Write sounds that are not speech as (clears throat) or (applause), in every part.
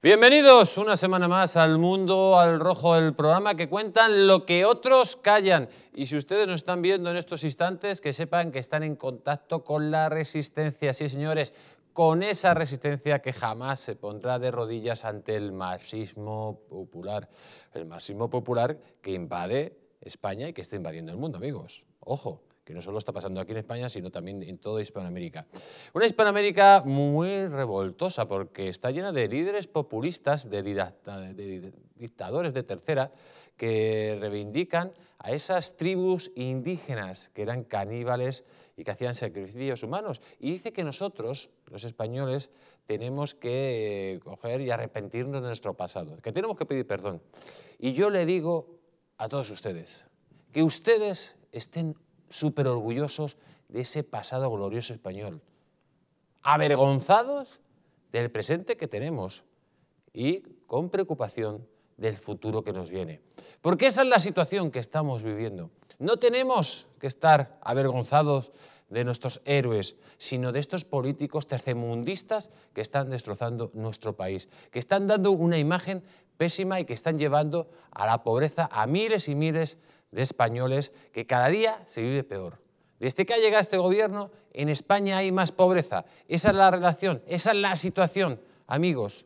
Bienvenidos una semana más al Mundo al Rojo, el programa que cuentan lo que otros callan. Y si ustedes nos están viendo en estos instantes, que sepan que están en contacto con la resistencia, sí señores, con esa resistencia que jamás se pondrá de rodillas ante el marxismo popular. El marxismo popular que invade España y que está invadiendo el mundo, amigos. Ojo, que no solo está pasando aquí en España, sino también en toda Hispanoamérica. Una Hispanoamérica muy revoltosa porque está llena de líderes populistas, de, de dictadores de tercera, que reivindican a esas tribus indígenas que eran caníbales y que hacían sacrificios humanos. Y dice que nosotros, los españoles, tenemos que eh, coger y arrepentirnos de nuestro pasado, que tenemos que pedir perdón. Y yo le digo a todos ustedes, que ustedes estén súper orgullosos de ese pasado glorioso español, avergonzados del presente que tenemos y con preocupación del futuro que nos viene. Porque esa es la situación que estamos viviendo. No tenemos que estar avergonzados de nuestros héroes, sino de estos políticos tercermundistas que están destrozando nuestro país, que están dando una imagen pésima y que están llevando a la pobreza a miles y miles de de españoles que cada día se vive peor. Desde que ha llegado este gobierno, en España hay más pobreza. Esa es la relación, esa es la situación, amigos.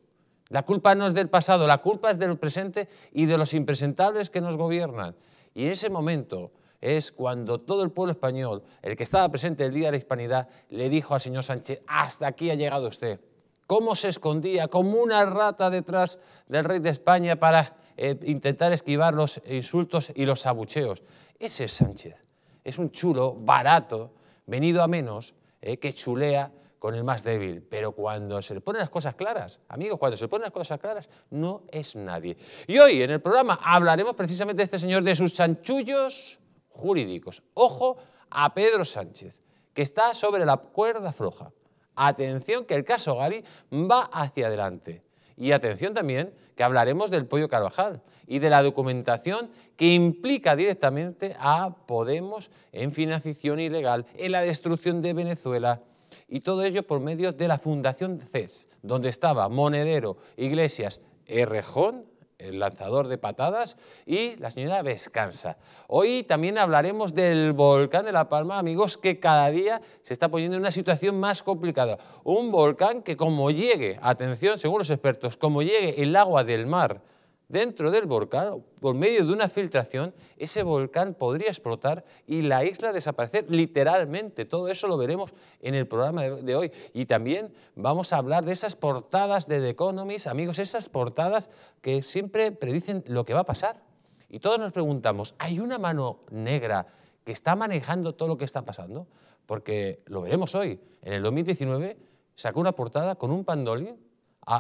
La culpa no es del pasado, la culpa es del presente y de los impresentables que nos gobiernan. Y en ese momento es cuando todo el pueblo español, el que estaba presente el día de la hispanidad, le dijo al señor Sánchez, hasta aquí ha llegado usted. Cómo se escondía como una rata detrás del rey de España para eh, intentar esquivar los insultos y los abucheos. Ese es Sánchez. Es un chulo barato, venido a menos, eh, que chulea con el más débil. Pero cuando se le ponen las cosas claras, amigos, cuando se le ponen las cosas claras, no es nadie. Y hoy en el programa hablaremos precisamente de este señor, de sus chanchullos jurídicos. Ojo a Pedro Sánchez, que está sobre la cuerda floja. Atención que el caso Gari va hacia adelante. Y atención también que hablaremos del pollo Carvajal y de la documentación que implica directamente a Podemos en financiación ilegal, en la destrucción de Venezuela y todo ello por medio de la Fundación CES, donde estaba Monedero, Iglesias, Errejón el lanzador de patadas, y la señora descansa... Hoy también hablaremos del volcán de La Palma, amigos, que cada día se está poniendo en una situación más complicada. Un volcán que como llegue, atención, según los expertos, como llegue el agua del mar dentro del volcán, por medio de una filtración, ese volcán podría explotar y la isla desaparecer literalmente. Todo eso lo veremos en el programa de hoy. Y también vamos a hablar de esas portadas de The Economist, amigos, esas portadas que siempre predicen lo que va a pasar. Y todos nos preguntamos, ¿hay una mano negra que está manejando todo lo que está pasando? Porque lo veremos hoy. En el 2019 sacó una portada con un pandolín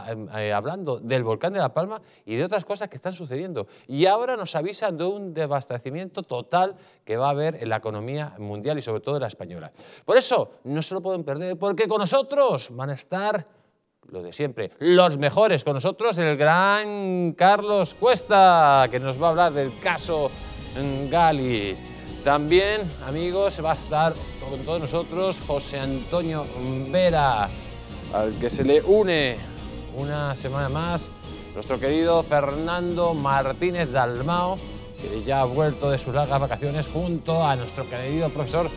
Em, eh, hablando del volcán de La Palma y de otras cosas que están sucediendo. Y ahora nos avisa de un devastamiento total que va a haber en la economía mundial y sobre todo en la española. Por eso no se lo pueden perder, porque con nosotros van a estar lo de siempre, los mejores. Con nosotros el gran Carlos Cuesta, que nos va a hablar del caso Gali. También, amigos, va a estar con todos nosotros José Antonio Vera, al que se le une una semana más nuestro querido Fernando Martínez Dalmao, que ya ha vuelto de sus largas vacaciones junto a nuestro querido profesor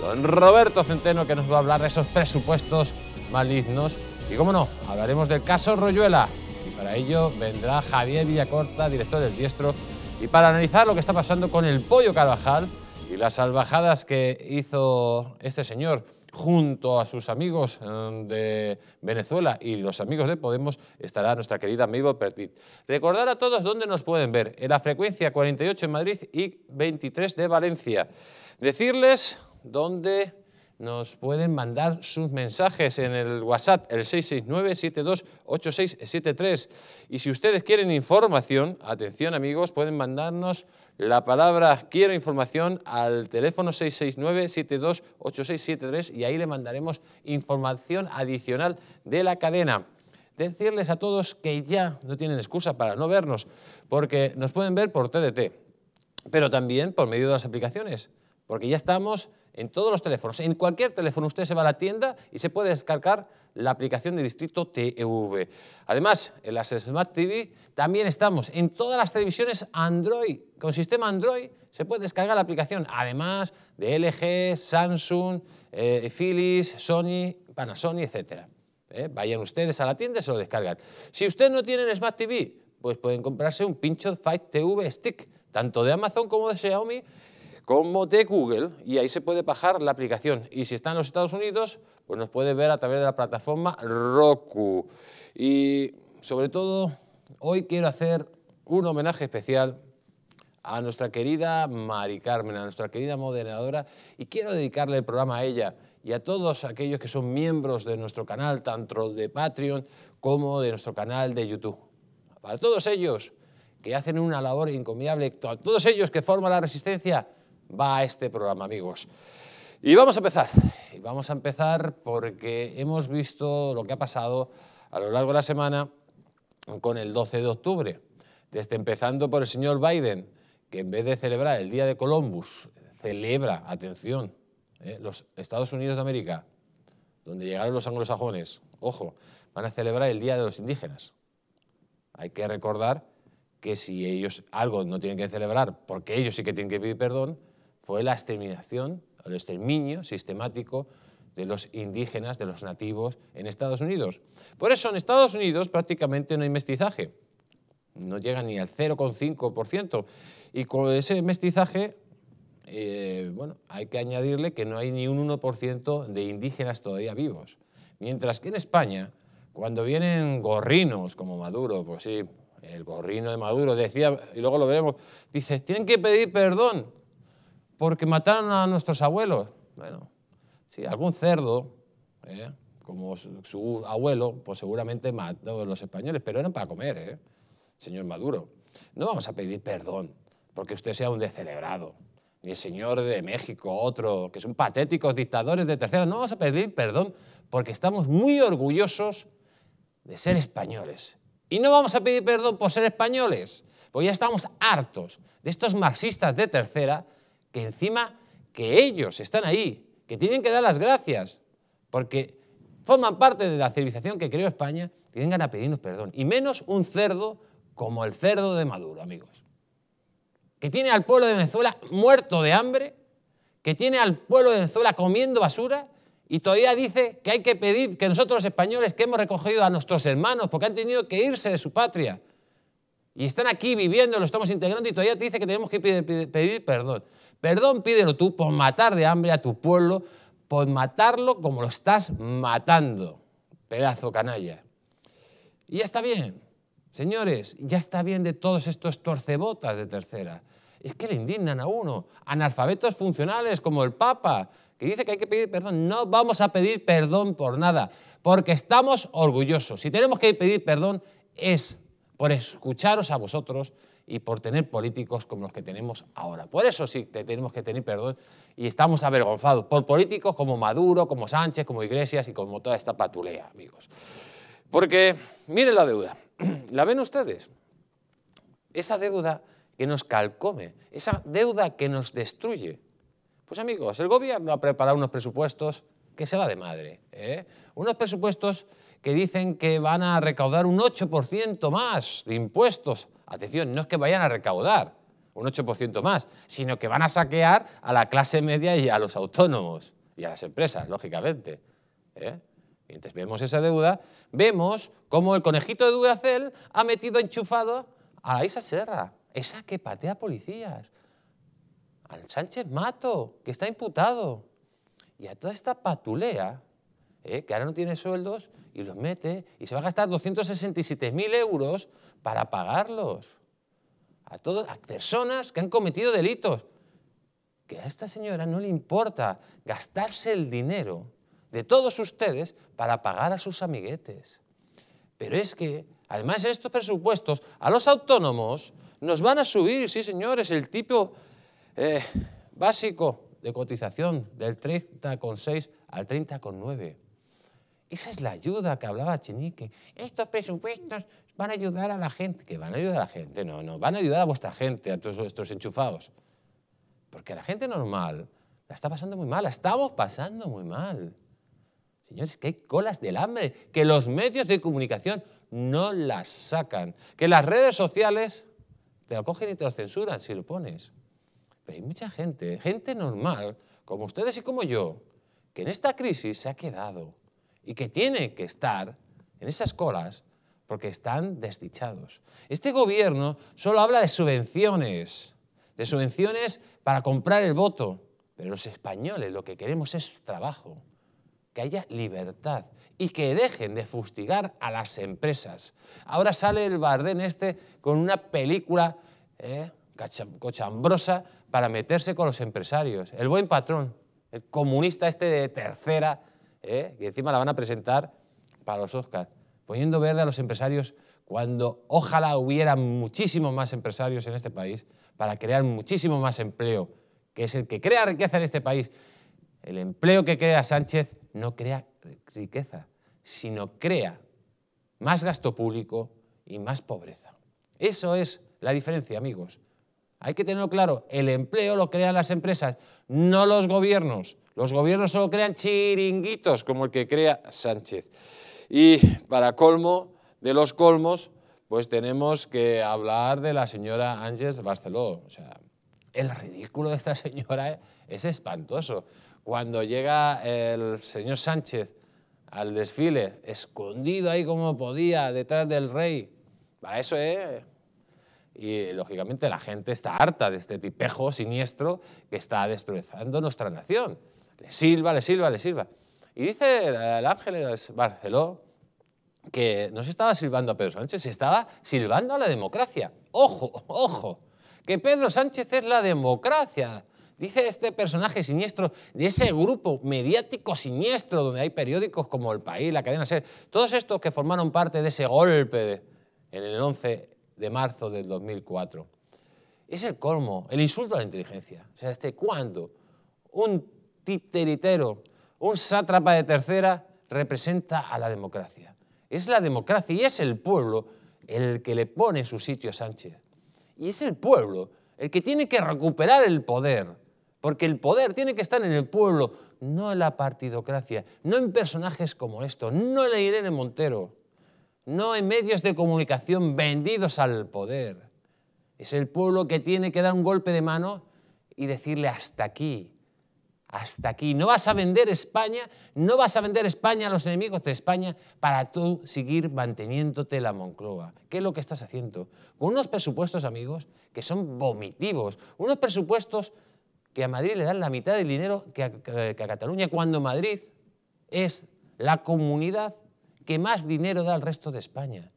don Roberto Centeno, que nos va a hablar de esos presupuestos malignos. Y cómo no, hablaremos del caso Royuela. Y para ello vendrá Javier Villacorta, director del Diestro, y para analizar lo que está pasando con el pollo Carvajal y las salvajadas que hizo este señor junto a sus amigos eh, de Venezuela y los amigos de Podemos, estará nuestra querida Amigo Pertit. Recordar a todos dónde nos pueden ver, en la frecuencia 48 en Madrid y 23 de Valencia. Decirles dónde nos pueden mandar sus mensajes en el WhatsApp, el 669-728673. Y si ustedes quieren información, atención amigos, pueden mandarnos la palabra quiero información al teléfono 669-728673 y ahí le mandaremos información adicional de la cadena. Decirles a todos que ya no tienen excusa para no vernos, porque nos pueden ver por TDT, pero también por medio de las aplicaciones, porque ya estamos en todos los teléfonos. En cualquier teléfono usted se va a la tienda y se puede descargar la aplicación de Distrito TV. Además, en las Smart TV también estamos en todas las televisiones Android. Con sistema Android se puede descargar la aplicación, además de LG, Samsung, eh, Philips, Sony, Panasonic, etc. ¿eh? Vayan ustedes a la tienda y se lo descargan. Si ustedes no tienen Smart TV, pues pueden comprarse un pincho 5 TV Stick, tanto de Amazon como de Xiaomi, como de Google y ahí se puede bajar la aplicación. Y si está en los Estados Unidos, pues nos puede ver a través de la plataforma Roku. Y sobre todo, hoy quiero hacer un homenaje especial a nuestra querida Mari Carmen, a nuestra querida moderadora, y quiero dedicarle el programa a ella y a todos aquellos que son miembros de nuestro canal, tanto de Patreon como de nuestro canal de YouTube. Para todos ellos que hacen una labor incomiable, a todos ellos que forman la resistencia, va a este programa, amigos. Y vamos a empezar. Y vamos a empezar porque hemos visto lo que ha pasado a lo largo de la semana con el 12 de octubre. Desde empezando por el señor Biden, que en vez de celebrar el Día de Columbus, celebra, atención, eh, los Estados Unidos de América, donde llegaron los anglosajones, ojo, van a celebrar el Día de los Indígenas. Hay que recordar que si ellos algo no tienen que celebrar, porque ellos sí que tienen que pedir perdón, fue la exterminación, el exterminio sistemático de los indígenas, de los nativos en Estados Unidos. Por eso en Estados Unidos prácticamente no hay mestizaje, no llega ni al 0,5%. Y con ese mestizaje, eh, bueno, hay que añadirle que no hay ni un 1% de indígenas todavía vivos. Mientras que en España, cuando vienen gorrinos como Maduro, pues sí, el gorrino de Maduro decía, y luego lo veremos, dice, tienen que pedir perdón porque mataron a nuestros abuelos. Bueno, sí, algún cerdo, ¿eh? como su, abuelo, pues seguramente mató a los españoles, pero eran para comer, ¿eh? señor Maduro. No vamos a pedir perdón porque usted sea un descelebrado, ni el señor de México, otro, que son patéticos dictadores de tercera. No vamos a pedir perdón porque estamos muy orgullosos de ser españoles. Y no vamos a pedir perdón por ser españoles, porque ya estamos hartos de estos marxistas de tercera que encima que ellos están ahí, que tienen que dar las gracias, porque forman parte de la civilización que creó España, que vengan a pedirnos perdón, y menos un cerdo como el cerdo de Maduro, amigos, que tiene al pueblo de Venezuela muerto de hambre, que tiene al pueblo de Venezuela comiendo basura y todavía dice que hay que pedir que nosotros los españoles que hemos recogido a nuestros hermanos porque han tenido que irse de su patria y están aquí viviendo, lo estamos integrando y todavía te dice que tenemos que pedir perdón. Perdón pídelo tú por matar de hambre a tu pueblo, por matarlo como lo estás matando, pedazo canalla. Y ya está bien, señores, ya está bien de todos estos torcebotas de tercera. Es que le indignan a uno, analfabetos funcionales como el Papa, que dice que hay que pedir perdón. No vamos a pedir perdón por nada, porque estamos orgullosos. Si tenemos que pedir perdón es por escucharos a vosotros y por tener políticos como los que tenemos ahora. Por eso sí que tenemos que tener perdón y estamos avergonzados por políticos como Maduro, como Sánchez, como Iglesias y como toda esta patulea, amigos. Porque miren la deuda, (clears throat) ¿la ven ustedes? Esa deuda que nos calcome, esa deuda que nos destruye. Pues amigos, el gobierno ha preparado unos presupuestos que se va de madre. ¿eh? Unos presupuestos que dicen que van a recaudar un 8% más de impuestos. Atención, no es que vayan a recaudar un 8% más, sino que van a saquear a la clase media y a los autónomos y a las empresas, lógicamente. ¿eh? Mientras vemos esa deuda, vemos cómo el conejito de Duracel ha metido enchufado a Isa Serra, esa que patea policías, al Sánchez Mato, que está imputado, y a toda esta patulea, ¿eh? que ahora no tiene sueldos y los mete y se va a gastar 267.000 euros para pagarlos. A todas las personas que han cometido delitos. Que a esta señora no le importa gastarse el dinero de todos ustedes para pagar a sus amiguetes. Pero es que, además en estos presupuestos, a los autónomos nos van a subir, sí señores, el tipo eh, básico de cotización del 30,6 al 30,9. Esa es la ayuda que hablaba Chinique. Estos presupuestos van a ayudar a la gente, que van a ayudar a la gente, no, no, van a ayudar a vuestra gente, a todos estos enchufados. Porque la gente normal la está pasando muy mal, la estamos pasando muy mal. Señores, que hay colas del hambre, que los medios de comunicación no las sacan, que las redes sociales te lo cogen y te lo censuran si lo pones. Pero hay mucha gente, gente normal, como ustedes y como yo, que en esta crisis se ha quedado y que tiene que estar en esas colas porque están desdichados. Este gobierno solo habla de subvenciones, de subvenciones para comprar el voto, pero los españoles lo que queremos es trabajo, que haya libertad y que dejen de fustigar a las empresas. Ahora sale el Bardén este con una película ¿eh? cochambrosa para meterse con los empresarios. El buen patrón, el comunista este de tercera, y ¿eh? encima la van a presentar para los Oscars, poniendo verde a los empresarios cuando ojalá hubiera muchísimos más empresarios en este país para crear muchísimo más empleo, que es el que crea riqueza en este país. El empleo que crea Sánchez no crea riqueza, sino crea más gasto público y más pobreza. Eso es la diferencia, amigos. Hay que tenerlo claro, el empleo lo crean las empresas, no los gobiernos. Los gobiernos solo crean chiringuitos como el que crea Sánchez. Y para colmo de los colmos, pues tenemos que hablar de la señora Ángeles Barceló. O sea, el ridículo de esta señora ¿eh? es espantoso. Cuando llega el señor Sánchez al desfile, escondido ahí como podía, detrás del rey, para eso ¿eh? Y lógicamente la gente está harta de este tipejo siniestro que está destrozando nuestra nación le silba, le silva, le silba. Y dice el ángel Barceló que no se estaba silbando a Pedro Sánchez, se estaba silbando a la democracia. Ojo, ojo, que Pedro Sánchez es la democracia. Dice este personaje siniestro de ese grupo mediático siniestro donde hay periódicos como El País, La Cadena Ser, todos estos que formaron parte de ese golpe en el 11 de marzo del 2004. Es el colmo, el insulto a la inteligencia. O sea, ¿desde cuándo un titeritero, un sátrapa de tercera, representa a la democracia. Es la democracia y es el pueblo el que le pone su sitio a Sánchez. Y es el pueblo el que tiene que recuperar el poder, porque el poder tiene que estar en el pueblo, no en la partidocracia, no en personajes como estos, no en Irene Montero, no en medios de comunicación vendidos al poder. Es el pueblo que tiene que dar un golpe de mano y decirle hasta aquí, hasta aquí. No vas a vender España, no vas a vender España a los enemigos de España para tú seguir manteniéndote la Moncloa. ¿Qué es lo que estás haciendo? Con unos presupuestos, amigos, que son vomitivos, unos presupuestos que a Madrid le dan la mitad del dinero que a, Cataluña, cuando Madrid es la comunidad que más dinero da al resto de España.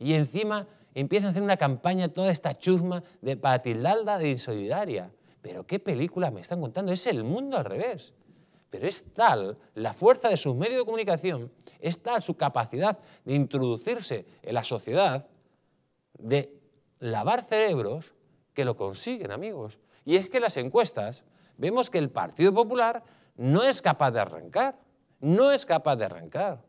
Y encima empiezan a hacer una campaña toda esta chusma de, Patilalda de insolidaria pero qué película me están contando, es el mundo al revés. Pero es tal la fuerza de sus medios de comunicación, es tal su capacidad de introducirse en la sociedad, de lavar cerebros, que lo consiguen, amigos. Y es que las encuestas vemos que el Partido Popular no es capaz de arrancar, no es capaz de arrancar.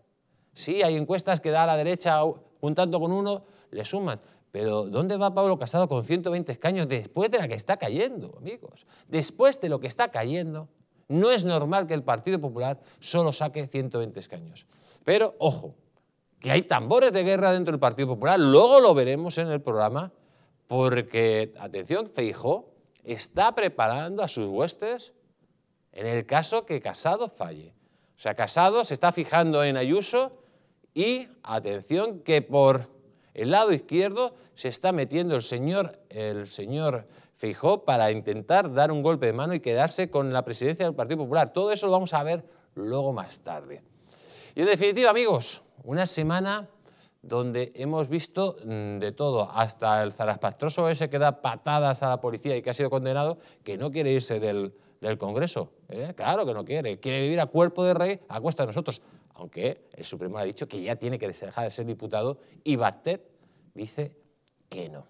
Sí, hay encuestas que da a la derecha juntando con uno, le suman, pero ¿dónde va Pablo Casado con 120 escaños después de la que está cayendo, amigos? Después de lo que está cayendo, no es normal que el Partido Popular solo saque 120 escaños. Pero ojo, que hay tambores de guerra dentro del Partido Popular, luego lo veremos en el programa, porque, atención, Feijó está preparando a sus huestes en el caso que Casado falle. O sea, Casado se está fijando en Ayuso y, atención, que por el lado izquierdo se está metiendo el señor, el señor para intentar dar un golpe de mano y quedarse con la presidencia del Partido Popular. Todo eso lo vamos a ver luego más tarde. Y en definitiva, amigos, una semana donde hemos visto mm, de todo, hasta el Zaraspastroso ese que da patadas a la policía y que ha sido condenado, que no quiere irse del, Congreso. ¿eh? Claro que no quiere, quiere vivir a cuerpo de rey a cuesta de nosotros aunque el Supremo ha dicho que ya tiene que dejar de ser diputado y Batet dice que no.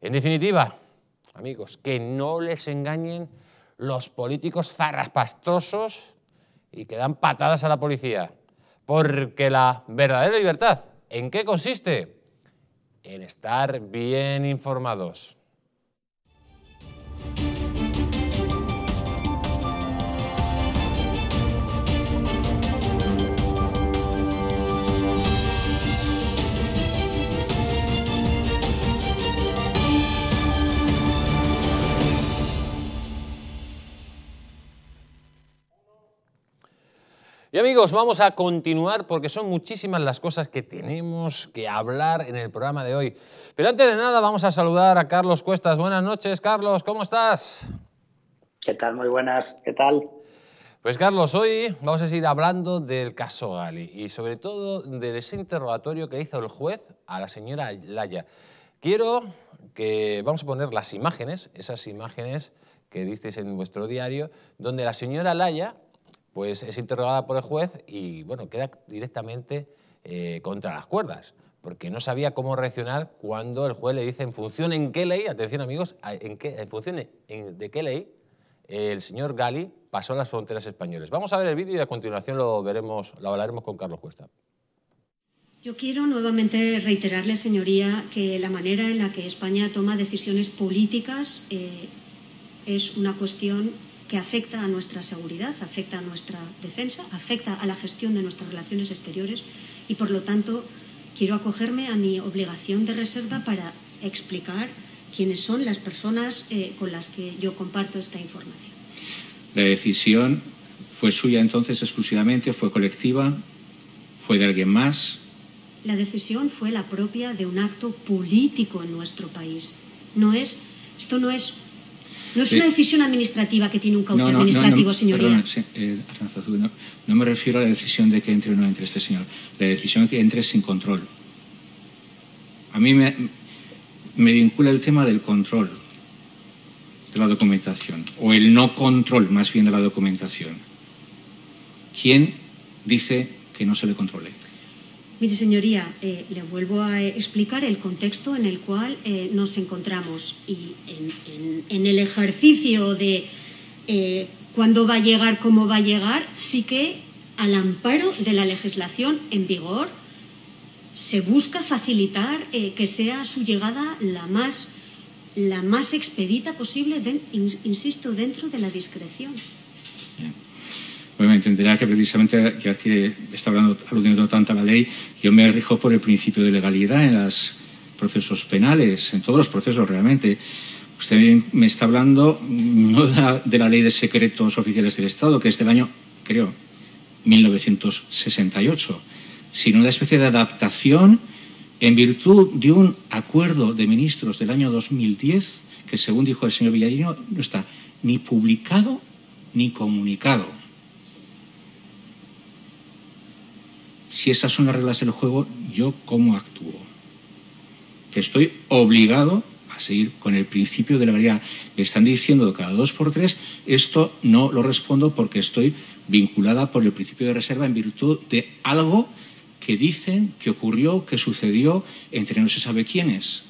En definitiva, amigos, que no les engañen los políticos zarraspastosos y que dan patadas a la policía, porque la verdadera libertad, ¿en qué consiste? En estar bien informados. Y amigos, vamos a continuar porque son muchísimas las cosas que tenemos que hablar en el programa de hoy. Pero antes de nada vamos a saludar a Carlos Cuestas. Buenas noches, Carlos, ¿cómo estás? ¿Qué tal? Muy buenas, ¿qué tal? Pues Carlos, hoy vamos a seguir hablando del caso Gali y sobre todo de ese interrogatorio que hizo el juez a la señora Laya. Quiero que vamos a poner las imágenes, esas imágenes que disteis en vuestro diario, donde la señora Laya pues es interrogada por el juez y bueno, queda directamente eh, contra las cuerdas, porque no sabía cómo reaccionar cuando el juez le dice en función en qué ley, atención amigos, en, qué, en función de qué ley el señor Gali pasó las fronteras españolas. Vamos a ver el vídeo y a continuación lo veremos, lo hablaremos con Carlos Cuesta. Yo quiero nuevamente reiterarle, señoría, que la manera en la que España toma decisiones políticas eh, es una cuestión que afecta a nuestra seguridad, afecta a nuestra defensa, afecta a la gestión de nuestras relaciones exteriores y, por lo tanto, quiero acogerme a mi obligación de reserva para explicar quiénes son las personas eh, con las que yo comparto esta información. La decisión ¿Fue suya entonces exclusivamente? ¿Fue colectiva? ¿Fue de alguien más? La decisión fue la propia de un acto político en nuestro país. No es, esto no es no es una decisión administrativa que tiene un cauce administrativo, señoría. Eh, no me refiero a la decisión de que entre o no entre este señor. La decisión de que entre sin control. A mí me, me vincula el tema del control de la documentación, o el no control más bien de la documentación. ¿Quién dice que no se le controle? Mire, señoría, eh, le vuelvo a eh, explicar el contexto en el cual eh, nos encontramos y en, el ejercicio de cuándo va a llegar, cómo va a llegar, sí que al amparo de la legislación en vigor se busca facilitar que sea su llegada la más, la más expedita posible, insisto, dentro de la discreción me entenderá que precisamente ya que está hablando, aludiendo tanto a la ley, yo me rijo por el principio de legalidad en los procesos penales, en todos los procesos realmente. Usted me está hablando mm, no de la, ley de secretos oficiales del Estado, que es del año, creo, 1968, sino una especie de adaptación en virtud de un acuerdo de ministros del año 2010 que, según dijo el señor Villarino, no está ni publicado ni comunicado. si esas son las reglas del juego, yo cómo actúo. Que estoy obligado a seguir con el principio de la realidad. Me están diciendo cada dos por tres, esto no lo respondo porque estoy vinculada por el principio de reserva en virtud de algo que dicen que ocurrió, que sucedió entre no se sabe quiénes,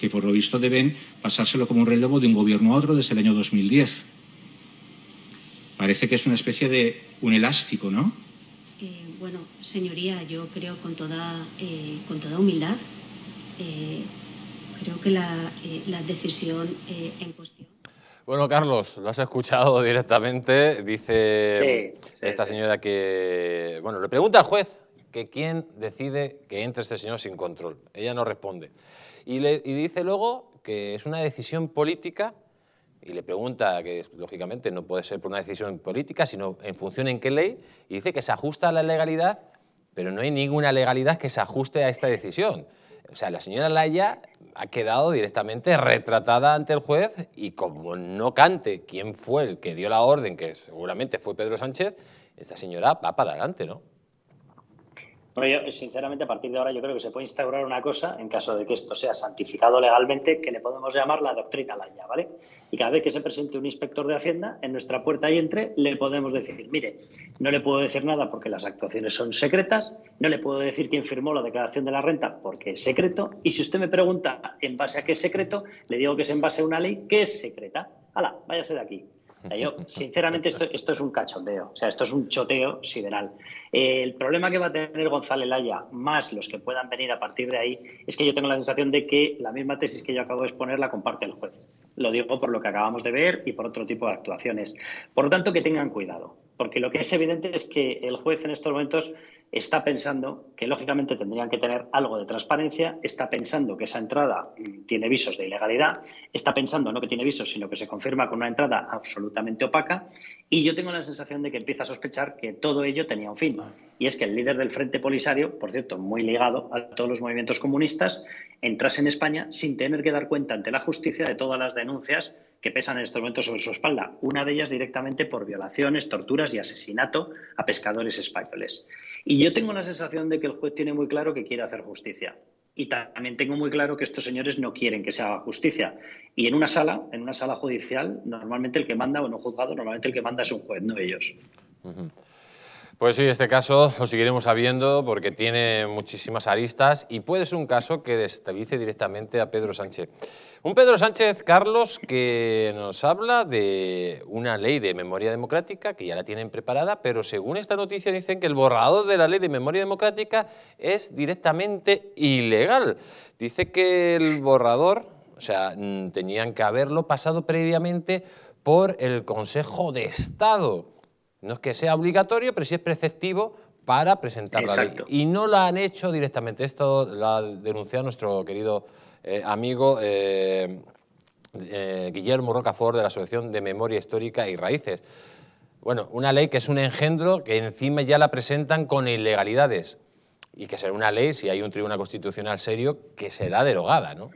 que por lo visto deben pasárselo como un relevo de un gobierno a otro desde el año 2010. Parece que es una especie de un elástico, ¿no? Bueno, señoría, yo creo con toda, eh, con toda humildad, eh, creo que la, eh, la decisión en cuestión... Bueno, Carlos, lo has escuchado (laughs) directamente, dice esta señora que... Bueno, le pregunta al juez que quién decide que entre este señor sin control. Ella no responde. Y, le, y dice luego que es una decisión política y le pregunta, que lógicamente no puede ser por una decisión política, sino en función en qué ley, y dice que se ajusta a la legalidad, pero no hay ninguna legalidad que se ajuste a esta decisión. O sea, la señora Laya ha quedado directamente retratada ante el juez y como no cante quién fue el que dio la orden, que seguramente fue Pedro Sánchez, esta señora va para adelante, ¿no? Pero yo, sinceramente, a partir de ahora yo creo que se puede instaurar una cosa, en caso de que esto sea santificado legalmente, que le podemos llamar la doctrina Laya, ¿vale? Y cada vez que se presente un inspector de Hacienda, en nuestra puerta y entre, le podemos decir, mire, no le puedo decir nada porque las actuaciones son secretas, no le puedo decir quién firmó la declaración de la renta porque es secreto, y si usted me pregunta en base a qué es secreto, le digo que es en base a una ley que es secreta. ¡Hala, váyase de aquí! (laughs) sinceramente, esto, es un cachondeo, o sea, esto es un choteo sideral. el problema que va a tener González Laya, más los que puedan venir a partir de ahí, es que yo tengo la sensación de que la misma tesis que yo acabo de exponer la comparte el juez. Lo digo por lo que acabamos de ver y por otro tipo de actuaciones. Por lo tanto, que tengan cuidado. Porque lo que es evidente es que el juez en estos momentos está pensando que lógicamente tendrían que tener algo de transparencia, está pensando que esa entrada mm, tiene visos de ilegalidad, está pensando no que tiene visos, sino que se confirma con una entrada absolutamente opaca y yo tengo la sensación de que empieza a sospechar que todo ello tenía un fin. Ah. Y es que el líder del Frente Polisario, por cierto, muy ligado a todos los movimientos comunistas, entrase en España sin tener que dar cuenta ante la justicia de todas las denuncias que pesan en estos momentos sobre su espalda, una de ellas directamente por violaciones, torturas y asesinato a pescadores españoles. Y yo tengo la sensación de que el juez tiene muy claro que quiere hacer justicia. Y también tengo muy claro que estos señores no quieren que se haga justicia. Y en una sala, en una sala judicial, normalmente el que manda, o un juzgado, normalmente el que manda es un juez, no ellos. Pues sí, este caso lo seguiremos sabiendo porque tiene muchísimas aristas y puede ser un caso que destabilice directamente a Pedro Sánchez. Un Pedro Sánchez, Carlos, que nos habla de una ley de memoria democrática que ya la tienen preparada, pero según esta noticia dicen que el borrador de la ley de memoria democrática es directamente ilegal. Dice que el borrador, o sea, mm, tenían que haberlo pasado previamente por el Consejo de Estado. No es que sea obligatorio, pero sí es preceptivo para presentar la ley. Y no la han hecho directamente. Esto lo ha denunciado nuestro querido eh, amigo eh, eh, Guillermo Rocafort de la Asociación de Memoria Histórica y Raíces. Bueno, una ley que es un engendro que encima ya la presentan con ilegalidades y que será una ley, si hay un tribunal constitucional serio, que será derogada, ¿no?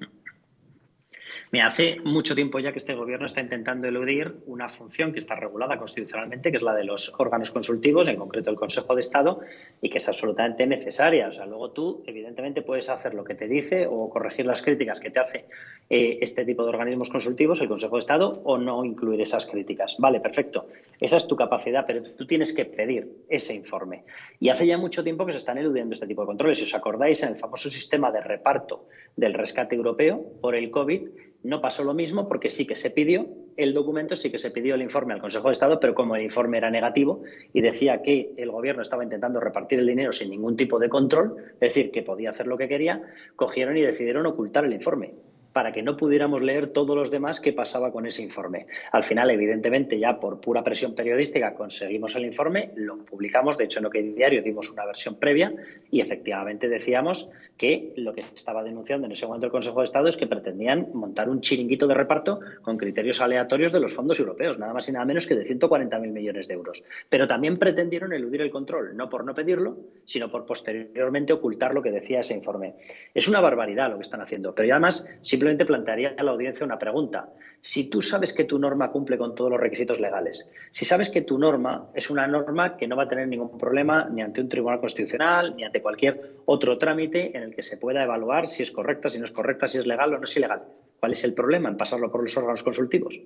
Me hace mucho tiempo ya que este gobierno está intentando eludir una función que está regulada constitucionalmente, que es la de los órganos consultivos, en concreto el Consejo de Estado, y que es absolutamente necesaria. O sea, luego tú, evidentemente, puedes hacer lo que te dice o corregir las críticas que te hace eh, este tipo de organismos consultivos, el Consejo de Estado, o no incluir esas críticas. Vale, perfecto. Esa es tu capacidad, pero tú tienes que pedir ese informe. Y hace ya mucho tiempo que se están eludiendo este tipo de controles. Si os acordáis, en el famoso sistema de reparto del rescate europeo por el COVID, no pasó lo mismo porque sí que se pidió el documento, sí que se pidió el informe al Consejo de Estado, pero como el informe era negativo y decía que el Gobierno estaba intentando repartir el dinero sin ningún tipo de control, es decir, que podía hacer lo que quería, cogieron y decidieron ocultar el informe para que no pudiéramos leer todos los demás que pasaba con ese informe. Al final, evidentemente, ya por pura presión periodística conseguimos el informe, lo publicamos, de hecho en que Diario dimos una versión previa y efectivamente decíamos que lo que estaba denunciando en ese momento el Consejo de Estado es que pretendían montar un chiringuito de reparto con criterios aleatorios de los fondos europeos, nada más y nada menos que de 140.000 millones de euros. Pero también pretendieron eludir el control, no por no pedirlo, sino por posteriormente ocultar lo que decía ese informe. Es una barbaridad lo que están haciendo, pero además simplemente simplemente plantearía a la audiencia una pregunta. Si tú sabes que tu norma cumple con todos los requisitos legales, si sabes que tu norma es una norma que no va a tener ningún problema ni ante un tribunal constitucional ni ante cualquier otro trámite en el que se pueda evaluar si es correcta, si no es correcta, si es legal o no es ilegal, ¿cuál es el problema en pasarlo por los órganos consultivos?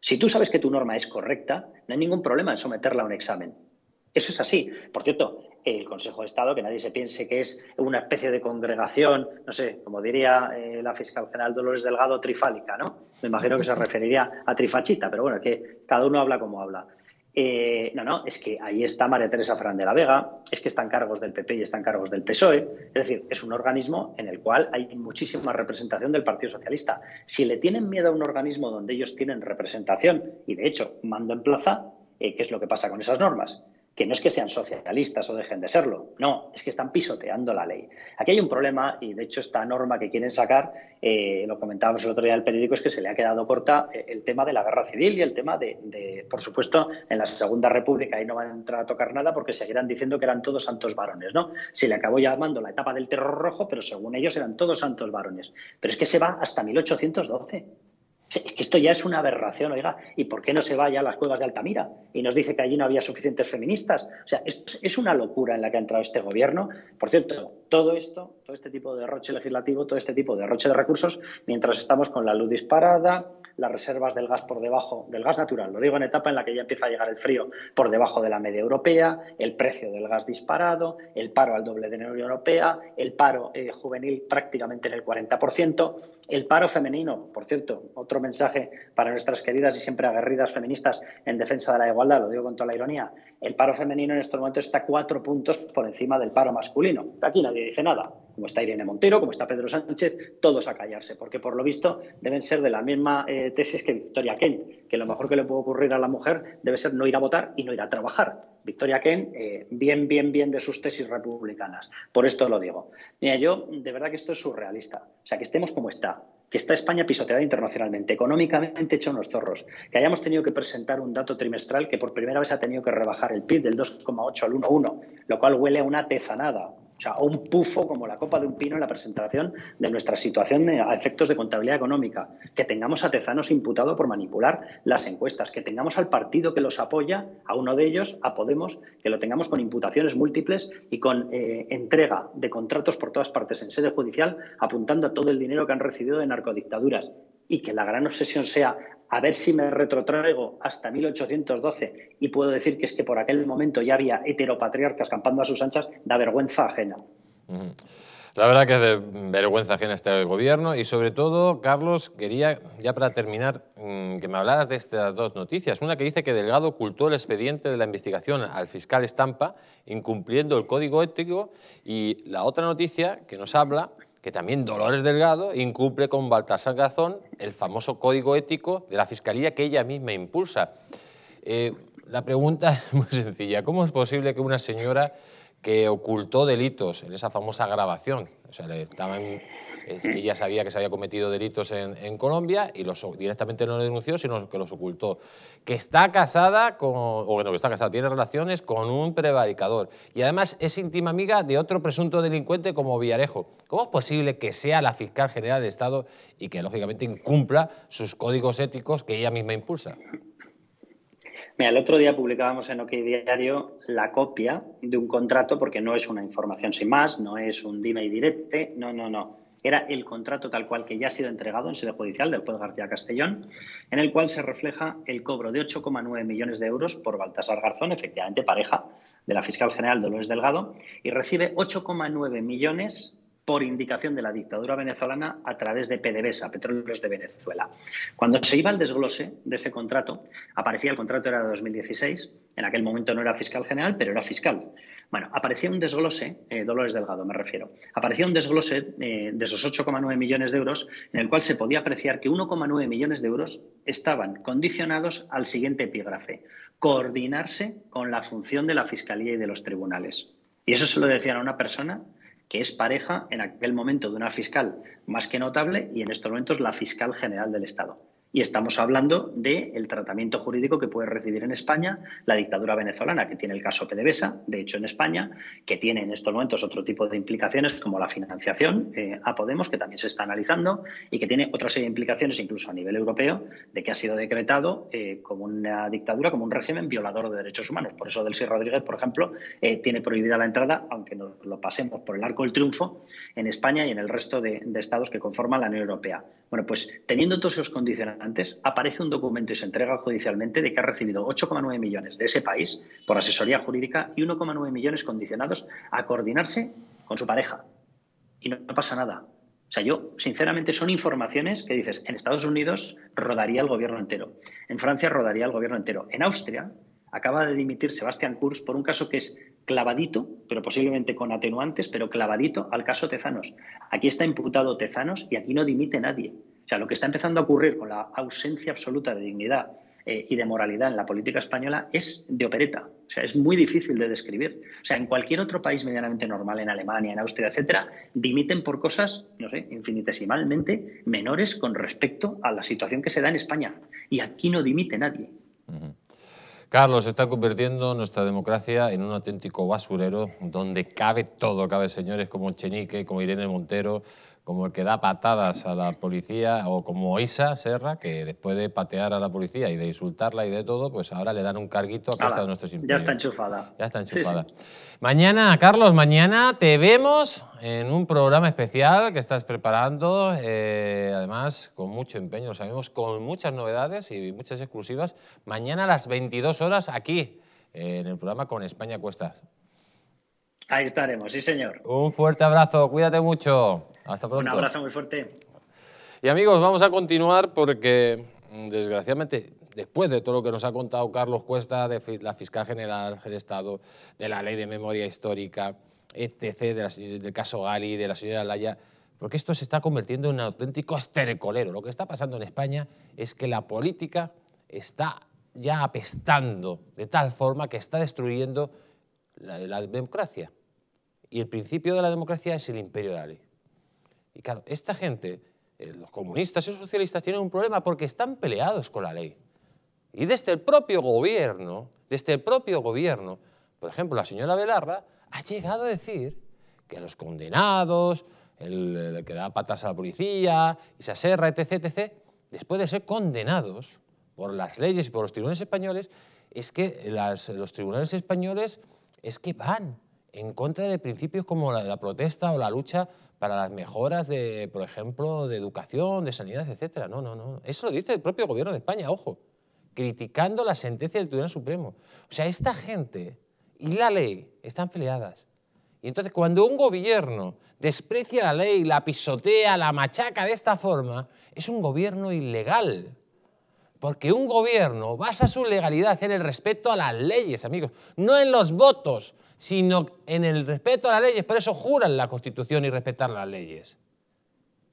Si tú sabes que tu norma es correcta, no hay ningún problema en someterla a un examen. Eso es así. Por cierto, el Consejo de Estado, que nadie se piense que es una especie de congregación, no sé, como diría eh, la fiscal general Dolores Delgado, trifálica, ¿no? Me imagino que se referiría a trifachita, pero bueno, que cada uno habla como habla. Eh, no, no, es que ahí está María Teresa Fernández de la Vega, es que están cargos del PP y están cargos del PSOE. Es decir, es un organismo en el cual hay muchísima representación del Partido Socialista. Si le tienen miedo a un organismo donde ellos tienen representación y, de hecho, mando en plaza, eh, ¿qué es lo que pasa con esas normas? que no es que sean socialistas o dejen de serlo, no, es que están pisoteando la ley. Aquí hay un problema y de hecho esta norma que quieren sacar, eh, lo comentábamos el otro día en el periódico, es que se le ha quedado corta eh, el tema de la guerra civil y el tema de, de por supuesto, en la Segunda República ahí no van a entrar a tocar nada porque seguirán diciendo que eran todos santos varones, ¿no? Se le acabó llamando la etapa del terror rojo, pero según ellos eran todos santos varones. Pero es que se va hasta 1812. Es que esto ya es una aberración, oiga, ¿y por qué no se va a las cuevas de Altamira? Y nos dice que allí no había suficientes feministas. O sea, es, es una locura en la que ha entrado este gobierno. Por cierto, todo esto todo este tipo de derroche legislativo, todo este tipo de derroche de recursos, mientras estamos con la luz disparada, las reservas del gas por debajo del gas natural, lo digo en etapa en la que ya empieza a llegar el frío por debajo de la media europea, el precio del gas disparado, el paro al doble de la Unión Europea, el paro eh, juvenil prácticamente en el 40%, el paro femenino, por cierto, otro mensaje para nuestras queridas y siempre aguerridas feministas en defensa de la igualdad, lo digo con toda la ironía, el paro femenino en estos momentos está cuatro puntos por encima del paro masculino. Aquí nadie dice nada. Como está Irene Montero, como está Pedro Sánchez, todos a callarse, porque por lo visto deben ser de la misma eh, tesis que Victoria Kent, que lo mejor que le puede ocurrir a la mujer debe ser no ir a votar y no ir a trabajar. Victoria Kent, eh, bien, bien, bien de sus tesis republicanas. Por esto lo digo. Mira, yo de verdad que esto es surrealista. O sea, que estemos como está que está España pisoteada internacionalmente, económicamente hecho unos zorros, que hayamos tenido que presentar un dato trimestral que por primera vez ha tenido que rebajar el PIB del 2,8 al 1,1, lo cual huele a una tezanada, o sea, un pufo como la copa de un pino en la presentación de nuestra situación a efectos de contabilidad económica, que tengamos a Tezanos imputado por manipular las encuestas, que tengamos al partido que los apoya, a uno de ellos, a Podemos, que lo tengamos con imputaciones múltiples y con eh, entrega de contratos por todas partes en sede judicial, apuntando a todo el dinero que han recibido de narcodictaduras y que la gran obsesión sea a ver si me retrotraigo hasta 1812 y puedo decir que es que por aquel momento ya había heteropatriarcas campando a sus anchas, da vergüenza ajena. La verdad que es de vergüenza ajena este gobierno y sobre todo, Carlos, quería ya para terminar mm, que me hablaras de estas dos noticias. Una que dice que Delgado ocultó el expediente de la investigación al fiscal Estampa incumpliendo el código ético y la otra noticia que nos habla que también Dolores Delgado incumple con Baltasar Gazón el famoso código ético de la Fiscalía que ella misma impulsa. Eh, la pregunta es muy sencilla. ¿Cómo es posible que una señora que ocultó delitos en esa famosa grabación, o sea, ella sabía que se había cometido delitos en, Colombia y los, directamente no lo denunció, sino que los ocultó. Que está casada con, o bueno, que está casada, tiene relaciones con un prevaricador y además es íntima amiga de otro presunto delincuente como Villarejo. ¿Cómo es posible que sea la fiscal general de Estado y que lógicamente incumpla sus códigos éticos que ella misma impulsa? Mira, el otro día publicábamos en OK Diario la copia de un contrato, porque no es una información sin más, no es un dime y directe, no, no, no. Era el contrato tal cual que ya ha sido entregado en sede judicial del juez García Castellón, en el cual se refleja el cobro de 8,9 millones de euros por Baltasar Garzón, efectivamente pareja de la fiscal general Dolores Delgado, y recibe 8,9 millones por indicación de la dictadura venezolana a través de PDVSA, Petróleos de Venezuela. Cuando se iba al desglose de ese contrato, aparecía el contrato era de 2016, en aquel momento no era fiscal general, pero era fiscal. Bueno, aparecía un desglose, eh, Dolores Delgado me refiero, aparecía un desglose eh, de esos 8,9 millones de euros en el cual se podía apreciar que 1,9 millones de euros estaban condicionados al siguiente epígrafe, coordinarse con la función de la Fiscalía y de los tribunales. Y eso se lo decían a una persona que es pareja en aquel momento de una fiscal más que notable y en estos momentos la fiscal general del Estado. Y estamos hablando del tratamiento jurídico que puede recibir en España la dictadura venezolana, que tiene el caso PDVSA, de hecho en España, que tiene en estos momentos otro tipo de implicaciones como la financiación eh, a Podemos, que también se está analizando, y que tiene otra serie de implicaciones incluso a nivel europeo, de que ha sido decretado eh, como una dictadura, como un régimen violador de derechos humanos. Por eso Del Delcy Rodríguez, por ejemplo, eh, tiene prohibida la entrada, aunque nos lo pasemos por el arco del triunfo, en España y en el resto de, estados que conforman la Unión Europea. Bueno, pues teniendo todos esos condicionantes, antes, aparece un documento y se entrega judicialmente de que ha recibido 8,9 millones de ese país por asesoría jurídica y 1,9 millones condicionados a coordinarse con su pareja. Y no, pasa nada. O sea, yo, sinceramente, son informaciones que dices, en Estados Unidos rodaría el gobierno entero, en Francia rodaría el gobierno entero, en Austria acaba de dimitir Sebastián Kurz por un caso que es clavadito, pero posiblemente con atenuantes, pero clavadito al caso Tezanos. Aquí está imputado Tezanos y aquí no dimite nadie. O sea, lo que está empezando a ocurrir con la ausencia absoluta de dignidad eh, y de moralidad en la política española es de opereta. O sea, es muy difícil de describir. O sea, en cualquier otro país medianamente normal, en Alemania, en Austria, etcétera, dimiten por cosas, no sé, infinitesimalmente menores con respecto a la situación que se da en España. Y aquí no dimite nadie. Carlos, está convirtiendo nuestra democracia en un auténtico basurero donde cabe todo, cabe señores como Chenique, como Irene Montero, como el que da patadas a la policía, o como Isa Serra, que después de patear a la policía y de insultarla y de todo, pues ahora le dan un carguito a costa de nuestros impuestos. Ya está enchufada. Ya está enchufada. Mañana, Carlos, mañana te vemos en un programa especial que estás preparando, eh, además con mucho empeño, lo sabemos, con muchas novedades y muchas exclusivas. Mañana a las 22 horas aquí, en el programa Con España Cuestas. Ahí estaremos, sí señor. Un fuerte abrazo, cuídate mucho. Hasta pronto. Un abrazo muy fuerte. Y amigos, vamos a continuar porque, mm, desgraciadamente, después de todo lo que nos ha contado Carlos Cuesta, de la fiscal general del Estado, de la ley de memoria histórica, etc., del caso Gali, de la señora Laya, porque esto se está convirtiendo en un auténtico estercolero. Lo que está pasando en España es que la política está ya apestando de tal forma que está destruyendo la, la democracia. Y el principio de la democracia es el imperio de la ley. Y claro, esta gente, eh, los comunistas y los socialistas, tienen un problema porque están peleados con la ley. Y desde el propio gobierno, desde el propio gobierno, por ejemplo, la señora Velarra, ha llegado a decir que los condenados, el, que da patas a la policía y se aserra, etc., etc., después de ser condenados por las leyes y por los tribunales españoles, es que los tribunales españoles es que van en contra de principios como la, la protesta o la lucha para las mejoras de, por ejemplo, de educación, de sanidad, etcétera. No, no, no. Eso lo dice el propio gobierno de España, ojo, criticando la sentencia del Tribunal Supremo. O sea, esta gente y la ley están peleadas. Y entonces cuando un gobierno desprecia la ley, la pisotea, la machaca de esta forma, es un gobierno ilegal. Porque un gobierno basa su legalidad en el respeto a las leyes, amigos, no en los votos, sino en el respeto a las leyes. Por eso juran la Constitución y respetar las leyes.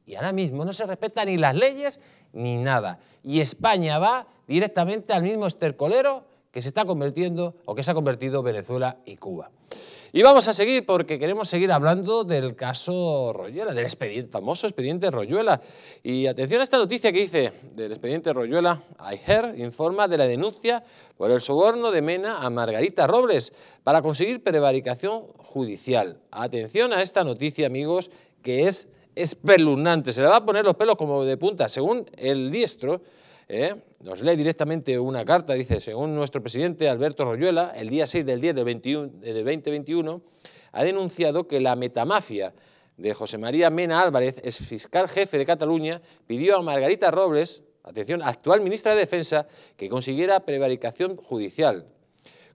Y ahora mismo no se respetan ni las leyes ni nada. Y España va directamente al mismo estercolero que se está convirtiendo o que se ha convertido Venezuela y Cuba. Y vamos a seguir porque queremos seguir hablando del caso Royuela, del expediente, famoso expediente Royuela. Y atención a esta noticia que dice del expediente Royuela. ayer informa de la denuncia por el soborno de Mena a Margarita Robles para conseguir prevaricación judicial. Atención a esta noticia, amigos, que es espeluznante. Se le va a poner los pelos como de punta. Según el diestro, ¿eh? nos lee directamente una carta, dice, según nuestro presidente Alberto Royuela, el día 6 del 10 de, 21, eh, de 2021, ha denunciado que la metamafia de José María Mena Álvarez, ex fiscal jefe de Cataluña, pidió a Margarita Robles, atención, actual ministra de Defensa, que consiguiera prevaricación judicial,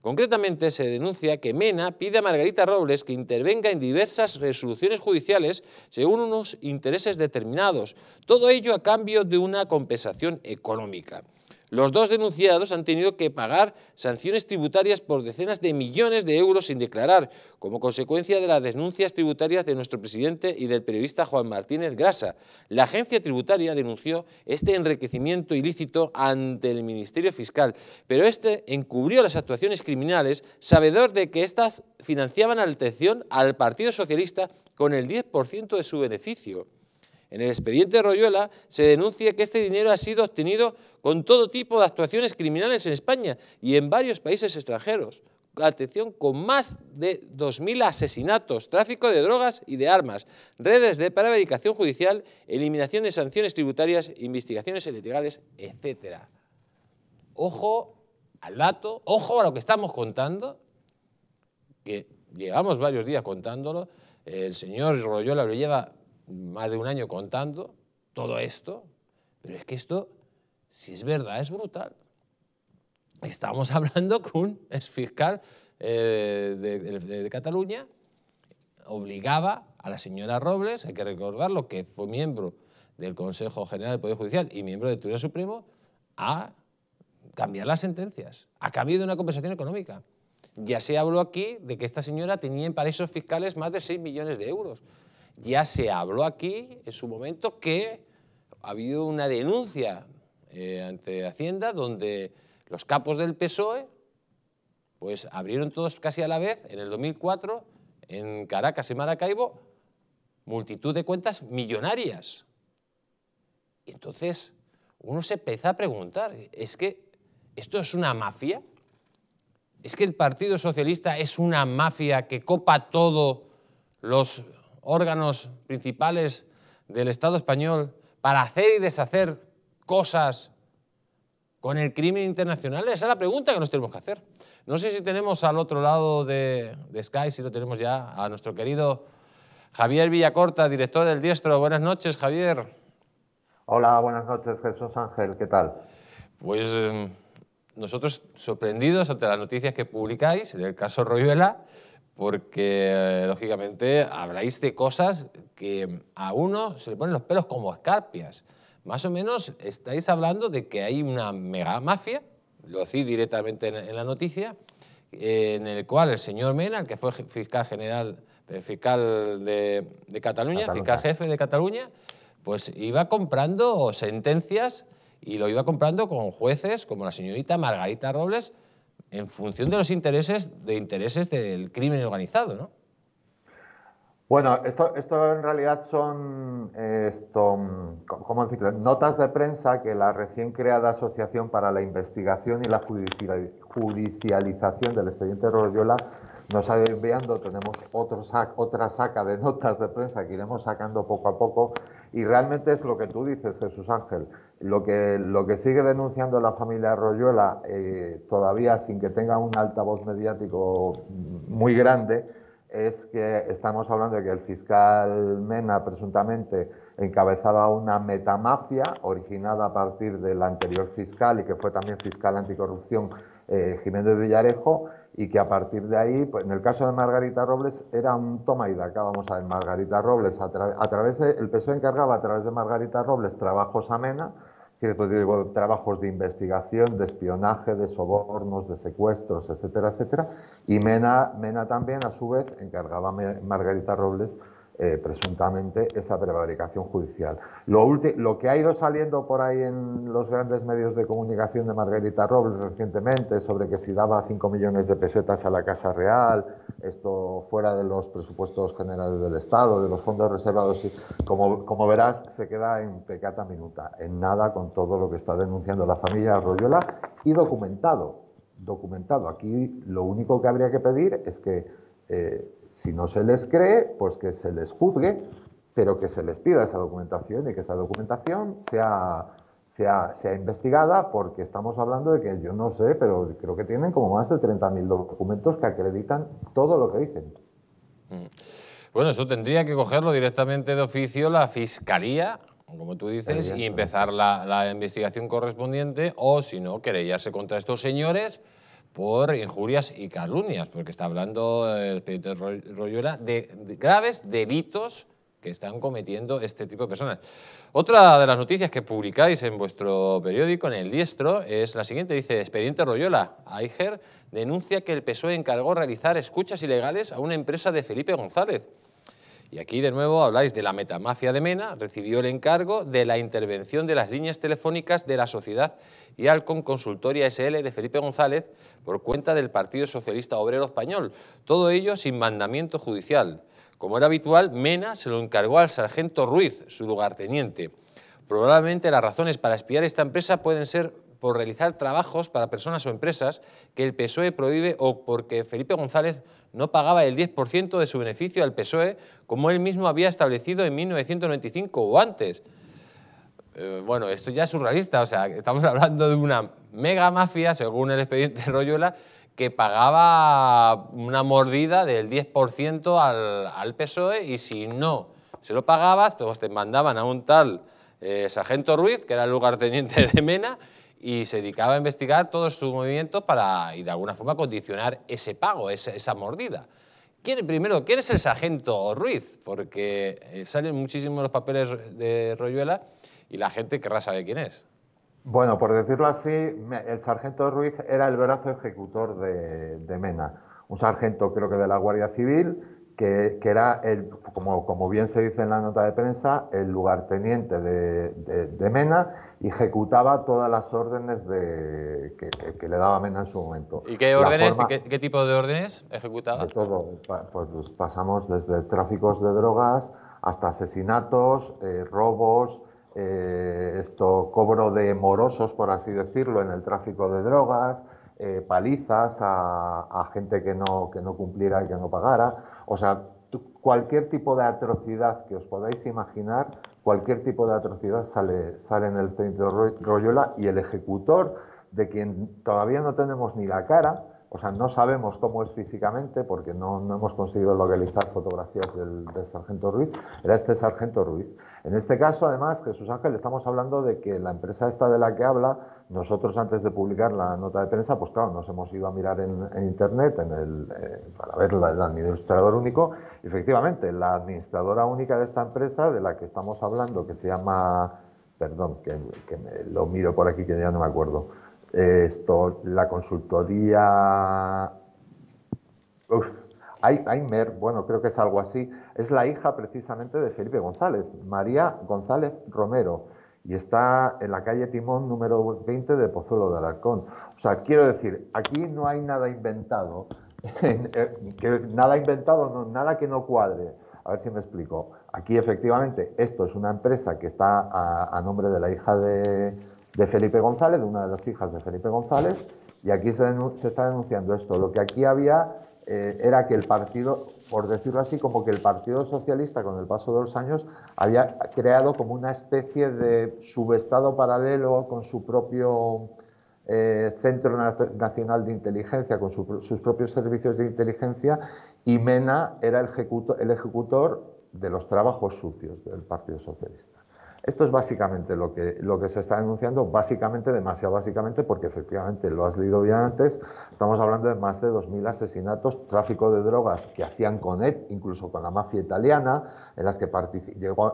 Concretamente, se denuncia que Mena pide a Margarita Robles que intervenga en diversas resoluciones judiciales según unos intereses determinados, todo ello a cambio de una compensación económica. Los dos denunciados han tenido que pagar sanciones tributarias por decenas de millones de euros sin declarar, como consecuencia de las denuncias tributarias de nuestro presidente y del periodista Juan Martínez Grasa. La agencia tributaria denunció este enriquecimiento ilícito ante el Ministerio Fiscal, pero este encubrió las actuaciones criminales, sabedor de que éstas financiaban la al Partido Socialista con el 10% de su beneficio. En el expediente Royola se denuncia que este dinero ha sido obtenido con todo tipo de actuaciones criminales en España y en varios países extranjeros. Atención, con más de 2.000 asesinatos, tráfico de drogas y de armas, redes de prevaricación judicial, eliminación de sanciones tributarias, investigaciones ilegales, etc. Ojo al dato, ojo a lo que estamos contando, que llevamos varios días contándolo. El señor Royola lo lleva más de un año contando todo esto, pero es que esto, si es verdad, es brutal. Estamos (laughs) hablando con un fiscal eh, de, Cataluña, obligaba a la señora Robles, hay que recordarlo, que fue miembro del Consejo General del Poder Judicial y miembro del Tribunal Supremo, a cambiar las sentencias, a cambio de una compensación económica. Ya se habló aquí de que esta señora tenía en paraísos fiscales más de 6 millones de euros. Ya se habló aquí en su momento que ha habido una denuncia eh, ante Hacienda donde los capos del PSOE pues abrieron todos casi a la vez en el 2004 en Caracas y Maracaibo multitud de cuentas millonarias. Y entonces uno se empieza a preguntar, ¿es que esto es una mafia? ¿Es que el Partido Socialista es una mafia que copa todos los órganos principales del Estado español para hacer y deshacer cosas con el crimen internacional? Esa es la pregunta que nos tenemos que hacer. No sé si tenemos al otro lado de, Sky, si lo tenemos ya, a nuestro querido Javier Villacorta, director del Diestro. Buenas noches, Javier. Hola, buenas noches, Jesús Ángel. ¿Qué tal? Pues em, nosotros sorprendidos ante las noticias que publicáis del caso Royuela porque eh, lógicamente habláis de cosas que a uno se le ponen los pelos como escarpias. Más o menos estáis hablando de que hay una mega mafia, lo decís directamente en, la noticia, en el cual el señor Mena, que fue fiscal general, eh, fiscal de, Cataluña, fiscal jefe de Cataluña, pues iba comprando sentencias y lo iba comprando con jueces como la señorita Margarita Robles, en función de los intereses, de intereses del crimen organizado, ¿no? Bueno, esto, esto en realidad son esto, notas de prensa que la recién creada Asociación para la Investigación y la Judicialización del Expediente Royola ...nos ha ido enviando... tenemos otra saca de notas de prensa que iremos sacando poco a poco y realmente es lo que tú dices, Jesús Ángel. Lo que, lo que sigue denunciando la familia Royuela, eh, todavía sin que tenga un altavoz mediático muy grande, es que estamos hablando de que el fiscal Mena presuntamente encabezaba una metamafia originada a partir del anterior fiscal y que fue también fiscal anticorrupción eh, Jiménez Villarejo y que a partir de ahí, pues, en el caso de Margarita Robles, era un toma y daca, vamos a ver, Margarita Robles, a, través de, el PSOE encargaba a través de Margarita Robles trabajos amena, cierto pues, trabajos de investigación, de espionaje, de sobornos, de secuestros, etcétera, etcétera, y Mena, Mena también, a su vez, encargaba a Margarita Robles eh, presuntamente esa prevaricación judicial. Lo, lo que ha ido saliendo por ahí en los grandes medios de comunicación de Margarita Robles recientemente sobre que si daba 5 millones de pesetas a la Casa Real, esto fuera de los presupuestos generales del Estado, de los fondos reservados, como, como verás, se queda en pecata minuta, en nada con todo lo que está denunciando la familia Arroyola y documentado. Documentado. Aquí lo único que habría que pedir es que eh, si no se les cree, pues que se les juzgue, pero que se les pida esa documentación y que esa documentación sea, investigada, porque estamos hablando de que yo no sé, pero creo que tienen como más de 30.000 documentos que acreditan todo lo que dicen. Mm. Bueno, eso tendría que cogerlo directamente de oficio la Fiscalía, como tú dices, y empezar la, la investigación correspondiente, o si no, querellarse contra estos señores por injurias y calumnias, porque está hablando eh, el expediente Royola de, graves delitos que están cometiendo este tipo de personas. Otra de las noticias que publicáis en vuestro periódico, en El Diestro, es la siguiente. Dice, expediente Royola, Aiger denuncia que el PSOE encargó realizar escuchas ilegales a una empresa de Felipe González. Y aquí de nuevo habláis de la metamafia de Mena, recibió el encargo de la intervención de las líneas telefónicas de la sociedad y Alcon Consultoria SL de Felipe González por cuenta del Partido Socialista Obrero Español, todo ello sin mandamiento judicial. Como era habitual, Mena se lo encargó al sargento Ruiz, su lugarteniente. Probablemente las razones para espiar esta empresa pueden ser por realizar trabajos para personas o empresas que el PSOE prohíbe o porque Felipe González no pagaba el 10% de su beneficio al PSOE como él mismo había establecido en 1995 o antes. Eh, bueno, esto ya es surrealista, o sea, estamos (laughs) hablando de una mega mafia, según el expediente (laughs) Royola, que pagaba una mordida del 10% al, al PSOE y si no se lo pagabas, pues te mandaban a un tal eh, Sargento Ruiz, que era el lugarteniente de Mena, y se dedicaba a investigar todos sus movimientos para, y de alguna forma, condicionar ese pago, esa, mordida. ¿Quién, primero, ¿quién es el sargento Ruiz? Porque eh, salen muchísimos los papeles de Royuela y la gente querrá saber quién es. Bueno, por decirlo así, el sargento Ruiz era el brazo ejecutor de, de Mena, un sargento creo que de la Guardia Civil, que, era, el, como, bien se dice en la nota de prensa, el lugarteniente de, de, Mena ejecutaba todas las órdenes de, que, le daba Mena en su momento. ¿Y qué órdenes? ¿qué, tipo de órdenes ejecutaba? todo. Pues, pues, pasamos desde tráficos de drogas hasta asesinatos, eh, robos, eh, esto, cobro de morosos, por así decirlo, en el tráfico de drogas, eh, palizas a, gente que no cumpliera y que no pagara. O sea, cualquier tipo de atrocidad que os podáis imaginar, cualquier tipo de atrocidad sale, sale en el centro Royola y el ejecutor, de quien todavía no tenemos ni la cara, o sea, no sabemos cómo es físicamente porque no, hemos conseguido localizar fotografías del, sargento Ruiz, era este sargento Ruiz. En este caso, además, Jesús Ángel, estamos hablando de que la empresa esta de la que habla, nosotros antes de publicar la nota de prensa, pues claro, nos hemos ido a mirar en, Internet en el, eh, para ver el administrador único. Efectivamente, la administradora única de esta empresa de la que estamos hablando, que se llama, perdón, que, lo miro por aquí que ya no me acuerdo, esto, la consultoría. Uf, Aimer, bueno, creo que es algo así, es la hija precisamente de Felipe González, María González Romero, y está en la calle Timón número 20 de Pozuelo de Alarcón. O sea, quiero decir, aquí no hay nada inventado, (laughs) eh, nada inventado, nada que no cuadre. A ver si me explico. Aquí efectivamente esto es una empresa que está a nombre de la hija de, de Felipe González, de una de las hijas de Felipe González, y aquí se, está denunciando esto. Lo que aquí había eh, era que el partido, por decirlo así, como que el Partido Socialista con el paso de los años había creado como una especie de subestado paralelo con su propio eh, Centro Nacional de Inteligencia, con sus propios servicios de inteligencia, y Mena era el ejecutor de los trabajos sucios del Partido Socialista. Esto es básicamente lo que, lo que se está denunciando, básicamente, demasiado básicamente, porque efectivamente lo has leído bien antes, estamos hablando de más de 2.000 asesinatos, tráfico de drogas que hacían con él incluso con la mafia italiana, en las que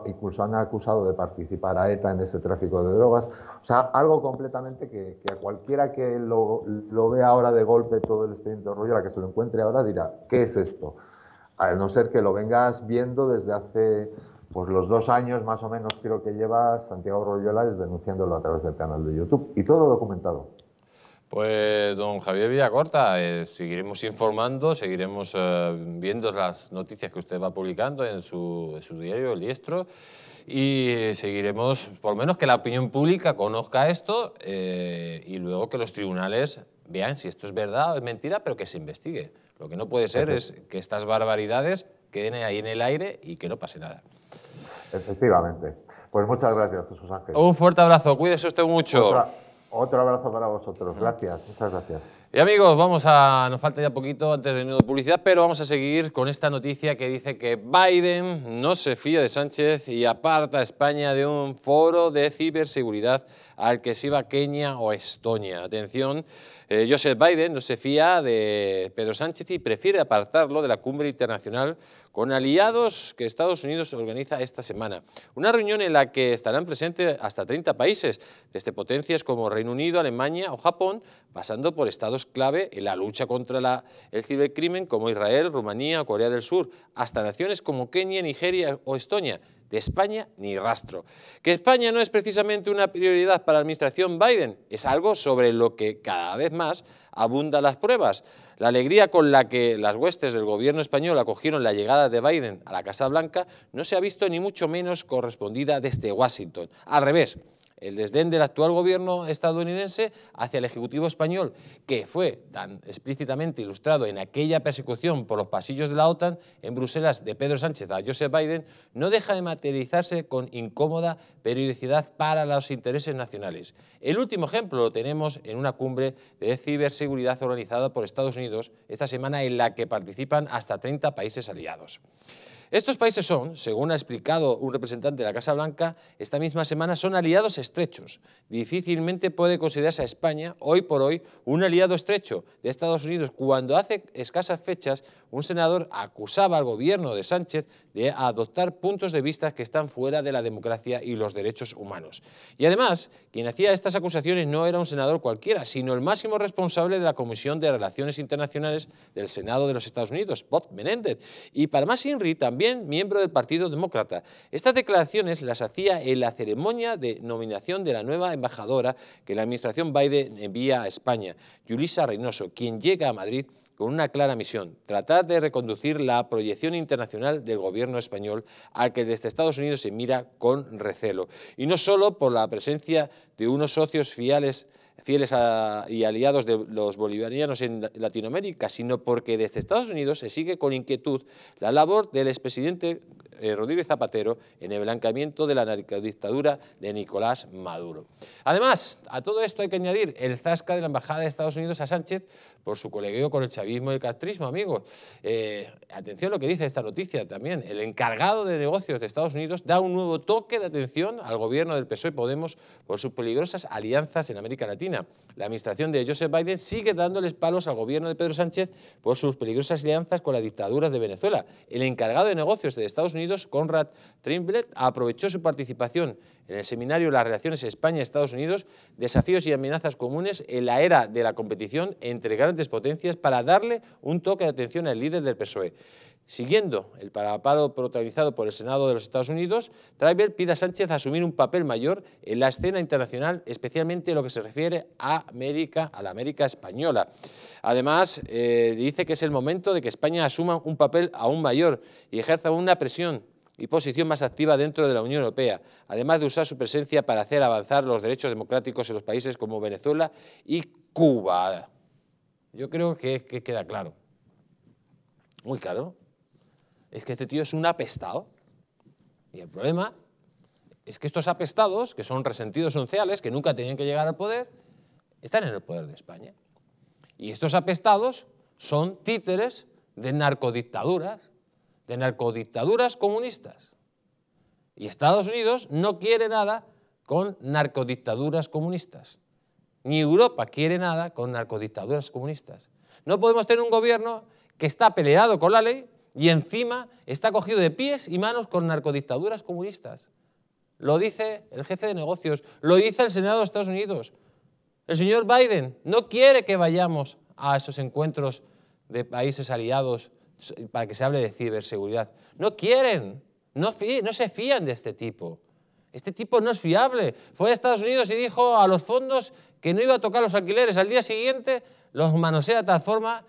incluso han acusado de participar a ETA en ese tráfico de drogas. O sea, algo completamente que, cualquiera que lo, lo, vea ahora de golpe todo el expediente de la que se lo encuentre ahora, dirá, ¿qué es esto? A no ser que lo vengas viendo desde hace pues los dos años más o menos creo que lleva Santiago Royola denunciándolo a través del canal de YouTube y todo documentado. Pues don Javier Villacorta, eh, seguiremos informando, seguiremos eh, viendo las noticias que usted va publicando en su, diario El diestro. y seguiremos, por lo menos que la opinión pública conozca esto eh, y luego que los tribunales vean si esto es verdad o es mentira, pero que se investigue. Lo que no puede ser es que estas barbaridades queden ahí en el aire y que no pase nada. Efectivamente. Pues muchas gracias, José Ángel. Un fuerte abrazo, cuídese usted mucho. otro abrazo para vosotros. Gracias, muchas gracias. Y amigos, vamos a, nos falta ya poquito antes de nuevo publicidad, pero vamos a seguir con esta noticia que dice que Biden no se fía de Sánchez y aparta a España de un foro de ciberseguridad al que se iba Kenia o Estonia. Atención, eh, Joseph Biden no se fía de Pedro Sánchez y prefiere apartarlo de la cumbre internacional con aliados que Estados Unidos organiza esta semana. Una reunión en la que estarán presentes hasta 30 países, desde potencias como Reino Unido, Alemania o Japón, pasando por Estados clave en la lucha contra el cibercrimen como Israel, Rumanía Corea del Sur, hasta naciones como Kenia, Nigeria o Estonia. De España ni rastro. Que España no es precisamente una prioridad para la administración Biden es algo sobre lo que cada vez más abundan las pruebas. La alegría con la que las huestes del gobierno español acogieron la llegada de Biden a la Casa Blanca no se ha visto ni mucho menos correspondida desde Washington. Al revés, el desdén del actual gobierno estadounidense hacia el Ejecutivo español, que fue tan explícitamente ilustrado en aquella persecución por los pasillos de la OTAN en Bruselas de Pedro Sánchez a Joseph Biden, no deja de materializarse con incómoda periodicidad para los intereses nacionales. El último ejemplo lo tenemos en una cumbre de ciberseguridad organizada por Estados Unidos esta semana en la que participan hasta 30 países aliados. Estos países son, según ha explicado un representante de la Casa Blanca esta misma semana, son aliados estrechos. Difícilmente puede considerarse a España, hoy por hoy, un aliado estrecho de Estados Unidos, cuando hace escasas fechas un senador acusaba al gobierno de Sánchez de adoptar puntos de vista que están fuera de la democracia y los derechos humanos. Y además, quien hacía estas acusaciones no era un senador cualquiera, sino el máximo responsable de la Comisión de Relaciones Internacionales del Senado de los Estados Unidos, Bob Menéndez, y para más Inri, también miembro del Partido Demócrata. Estas declaraciones las hacía en la ceremonia de nominación de la nueva embajadora que la administración Biden envía a España, Yulisa Reynoso, quien llega a Madrid con una clara misión, tratar de reconducir la proyección internacional del gobierno español al que desde Estados Unidos se mira con recelo. Y no solo por la presencia de unos socios fieles y aliados de los bolivarianos en Latinoamérica, sino porque desde Estados Unidos se sigue con inquietud la labor del expresidente eh, Rodríguez Zapatero en el blanqueamiento de la narcodictadura de Nicolás Maduro. Además, a todo esto hay que añadir el zasca de la Embajada de Estados Unidos a Sánchez por su colegueo con el chavismo y el castrismo, amigos. Eh, atención atención lo que dice esta noticia también. El encargado de negocios de Estados Unidos da un nuevo toque de atención al gobierno del PSOE Podemos por sus peligrosas alianzas en América Latina. La administración de Joseph Biden sigue dándoles palos al gobierno de Pedro Sánchez por sus peligrosas alianzas con las dictaduras de Venezuela. El encargado de negocios de Estados Unidos Conrad Trimblet aprovechó su participación en el seminario Las relaciones España-Estados Unidos, desafíos y amenazas comunes en la era de la competición entre grandes potencias para darle un toque de atención al líder del PSOE. Siguiendo el paraparo protagonizado por el Senado de los Estados Unidos, Treiber pide a Sánchez asumir un papel mayor en la escena internacional, especialmente en lo que se refiere a América, a la América española. Además, eh, dice que es el momento de que España asuma un papel aún mayor y ejerza una presión y posición más activa dentro de la Unión Europea, además de usar su presencia para hacer avanzar los derechos democráticos en los países como Venezuela y Cuba. Yo creo que, que queda claro. Muy claro es que este tío es un apestado. Y el problema es que estos apestados, que son resentidos sociales, que nunca tenían que llegar al poder, están en el poder de España. Y estos apestados son títeres de narcodictaduras, de narcodictaduras comunistas. Y Estados Unidos no quiere nada con narcodictaduras comunistas. Ni Europa quiere nada con narcodictaduras comunistas. No podemos tener un gobierno que está peleado con la ley, y encima está cogido de pies y manos con narcodictaduras comunistas. Lo dice el jefe de negocios, lo dice el Senado de Estados Unidos. El señor Biden no quiere que vayamos a esos encuentros de países aliados para que se hable de ciberseguridad. No quieren, no, se fían de este tipo. Este tipo no es fiable. Fue a Estados Unidos y dijo a los fondos que no iba a tocar los alquileres. Al día siguiente los manosea de tal forma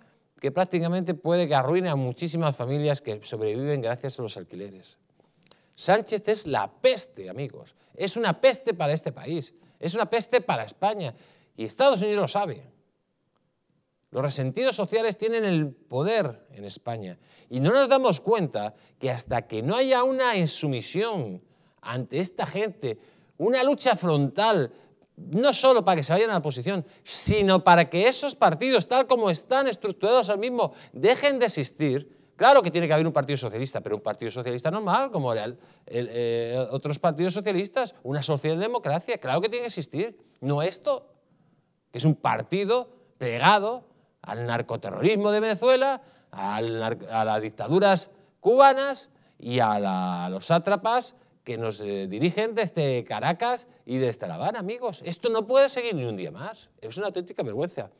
que prácticamente puede que arruine a muchísimas familias que sobreviven gracias a los alquileres. Sánchez es la peste, amigos. Es una peste para este país. Es una peste para España. Y Estados Unidos lo sabe. Los resentidos sociales tienen el poder en España. Y no nos damos cuenta que hasta que no haya una insumisión ante esta gente, una lucha frontal no solo para que se vayan a la oposición, sino para que esos partidos, tal como están estructurados ahora mismo, dejen de existir. Claro que tiene que haber un partido socialista, pero un partido socialista normal, como el, eh, otros partidos socialistas, una sociedad socialdemocracia, claro que tiene que existir. No esto, que es un partido plegado al narcoterrorismo de Venezuela, a las dictaduras cubanas y a los sátrapas que nos eh, dirigen desde Caracas y desde La Habana, amigos. Esto no puede seguir ni un día más. Es una auténtica vergüenza.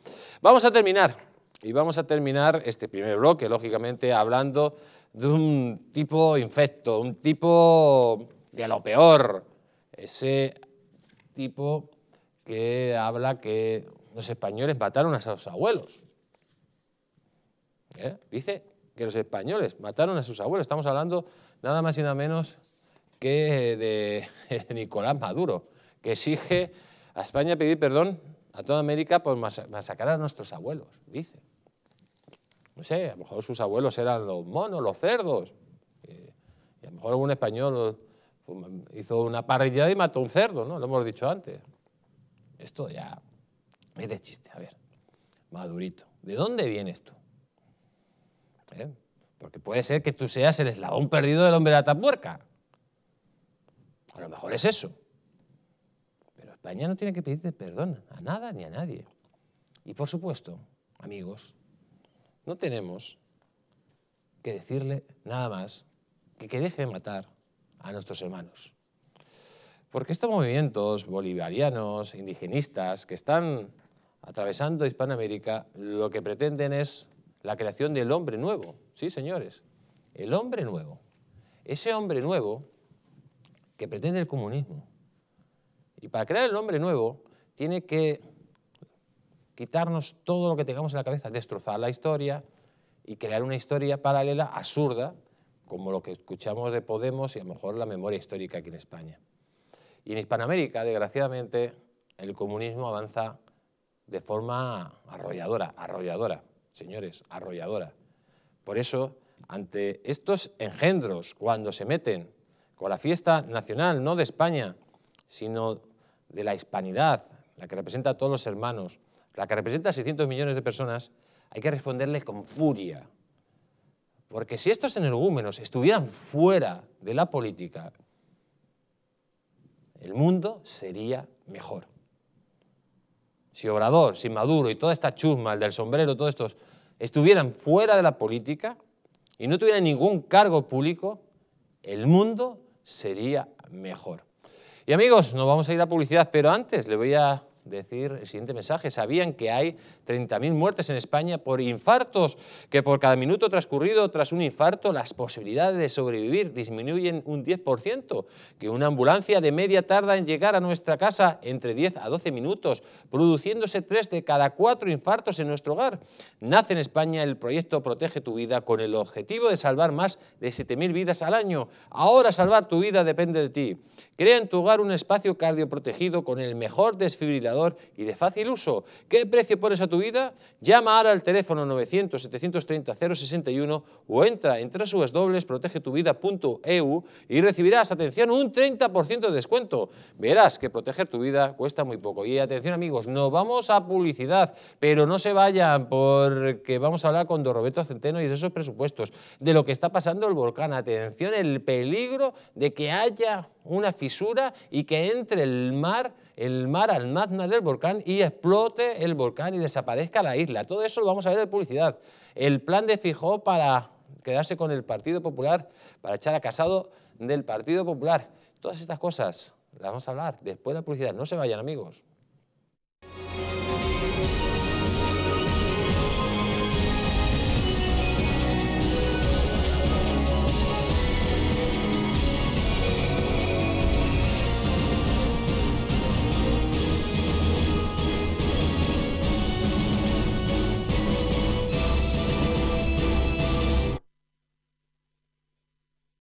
Vamos a terminar. Y vamos a terminar este primer bloque, lógicamente, hablando de un tipo infecto, un tipo de lo peor. Ese tipo que habla que los españoles mataron a sus abuelos. ¿Eh? Dice que los españoles mataron a sus abuelos. Estamos hablando nada más y nada menos que eh, (laughs) de Nicolás Maduro, que exige a España pedir perdón a toda América por masacrar a nuestros abuelos, dice. No sé, a lo mejor sus abuelos eran los monos, los cerdos. Y a lo mejor algún español hizo una parrillada y mató un cerdo, ¿no? Lo hemos dicho antes. Esto ya es de chiste, a ver. Madurito, ¿de dónde vienes tú? ¿Eh? Porque puede ser que tú seas el eslabón perdido del hombre de la tapuerca. A lo mejor es eso. Pero España no tiene que pedirte perdón a nada ni a nadie. Y por supuesto, amigos, no tenemos que decirle nada más que que deje de matar a nuestros hermanos. Porque estos movimientos bolivarianos, indigenistas, que están atravesando Hispanoamérica, lo que pretenden es la creación del hombre nuevo. Sí, señores, el hombre nuevo. Ese hombre nuevo que pretende el comunismo. Y para crear el nombre nuevo, tiene que quitarnos todo lo que tengamos en la cabeza, destrozar la historia y crear una historia paralela absurda, como lo que escuchamos de Podemos y a lo mejor la memoria histórica aquí en España. Y en Hispanoamérica, desgraciadamente, el comunismo avanza de forma arrolladora, arrolladora, señores, arrolladora. Por eso, ante estos engendros, cuando se meten con la fiesta nacional, no de España, sino de la hispanidad, la que representa a todos los hermanos, la que representa a 600 millones de personas, hay que responderle con furia. Porque si estos energúmenos estuvieran fuera de la política, el mundo sería mejor. Si Obrador, si Maduro y toda esta chusma, el del sombrero, todos estos, estuvieran fuera de la política y no tuvieran ningún cargo público, el mundo sería mejor. Y amigos, nos vamos a ir a publicidad, pero antes le voy a decir el siguiente mensaje. Sabían que hay 30.000 muertes en España por infartos, que por cada minuto transcurrido tras un infarto las posibilidades de sobrevivir disminuyen un 10%, que una ambulancia de media tarda en llegar a nuestra casa entre 10 a 12 minutos, produciéndose 3 de cada 4 infartos en nuestro hogar. Nace en España el proyecto Protege tu vida con el objetivo de salvar más de 7.000 vidas al año. Ahora salvar tu vida depende de ti. Crea en tu hogar un espacio cardioprotegido con el mejor desfibrilador y de fácil uso. ¿Qué precio pones a tu vida? Llama ahora al teléfono 900-730-061 o entra en www.protegetuvida.eu y recibirás, atención, un 30% de descuento. Verás que proteger tu vida cuesta muy poco. Y atención amigos, no vamos a publicidad, pero no se vayan porque vamos a hablar con don Roberto Centeno y de esos presupuestos, de lo que está pasando el volcán. Atención, el peligro de que haya una fisura y que entre el mar, el mar al magma del volcán y explote el volcán y desaparezca la isla. Todo eso lo vamos a ver de publicidad. El plan de Fijó para quedarse con el Partido Popular, para echar a Casado del Partido Popular. Todas estas cosas las vamos a hablar después de la publicidad. No se vayan amigos.